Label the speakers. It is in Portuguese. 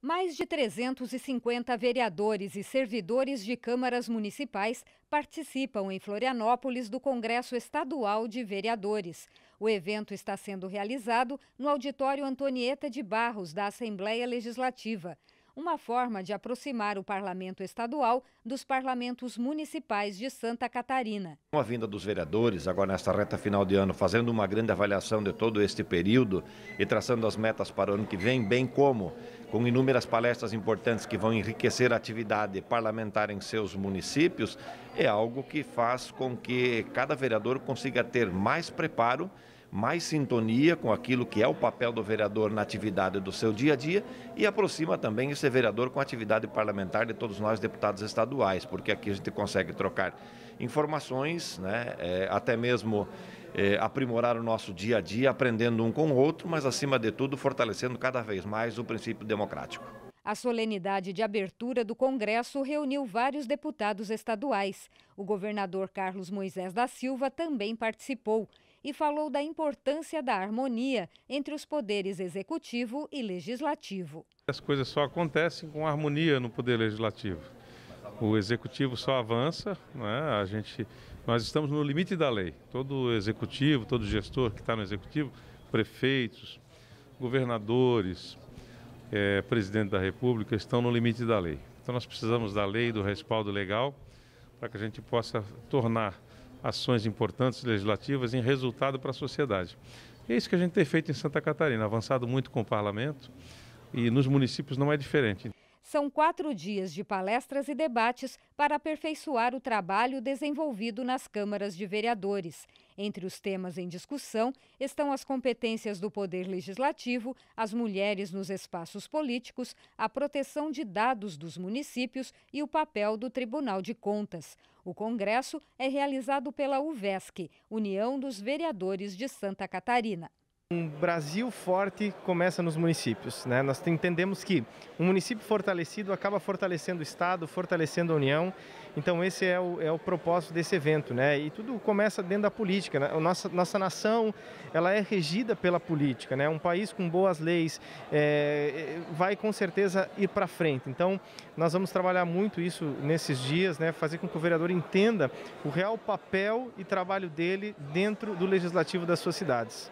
Speaker 1: Mais de 350 vereadores e servidores de câmaras municipais participam em Florianópolis do Congresso Estadual de Vereadores. O evento está sendo realizado no auditório Antonieta de Barros da Assembleia Legislativa uma forma de aproximar o parlamento estadual dos parlamentos municipais de Santa Catarina.
Speaker 2: Com a vinda dos vereadores, agora nesta reta final de ano, fazendo uma grande avaliação de todo este período e traçando as metas para o ano que vem, bem como com inúmeras palestras importantes que vão enriquecer a atividade parlamentar em seus municípios, é algo que faz com que cada vereador consiga ter mais preparo mais sintonia com aquilo que é o papel do vereador na atividade do seu dia a dia e aproxima também esse vereador com a atividade parlamentar de todos nós deputados estaduais, porque aqui a gente consegue trocar informações, né, é, até mesmo é, aprimorar o nosso dia a dia, aprendendo um com o outro, mas acima de tudo fortalecendo cada vez mais o princípio democrático.
Speaker 1: A solenidade de abertura do Congresso reuniu vários deputados estaduais. O governador Carlos Moisés da Silva também participou e falou da importância da harmonia entre os poderes executivo e legislativo.
Speaker 3: As coisas só acontecem com harmonia no poder legislativo. O executivo só avança, né? a gente, nós estamos no limite da lei. Todo executivo, todo gestor que está no executivo, prefeitos, governadores, é, presidente da República estão no limite da lei. Então nós precisamos da lei, do respaldo legal, para que a gente possa tornar ações importantes legislativas em resultado para a sociedade. E é isso que a gente tem feito em Santa Catarina, avançado muito com o parlamento e nos municípios não é
Speaker 1: diferente. São quatro dias de palestras e debates para aperfeiçoar o trabalho desenvolvido nas câmaras de vereadores. Entre os temas em discussão estão as competências do Poder Legislativo, as mulheres nos espaços políticos, a proteção de dados dos municípios e o papel do Tribunal de Contas. O congresso é realizado pela UVESC, União dos Vereadores de Santa Catarina.
Speaker 4: Um Brasil forte começa nos municípios. Né? Nós entendemos que um município fortalecido acaba fortalecendo o Estado, fortalecendo a União. Então esse é o, é o propósito desse evento. Né? E tudo começa dentro da política. Né? A nossa, nossa nação ela é regida pela política. Né? Um país com boas leis é, vai com certeza ir para frente. Então nós vamos trabalhar muito isso nesses dias, né? fazer com que o vereador entenda o real papel e trabalho dele dentro do legislativo das suas cidades.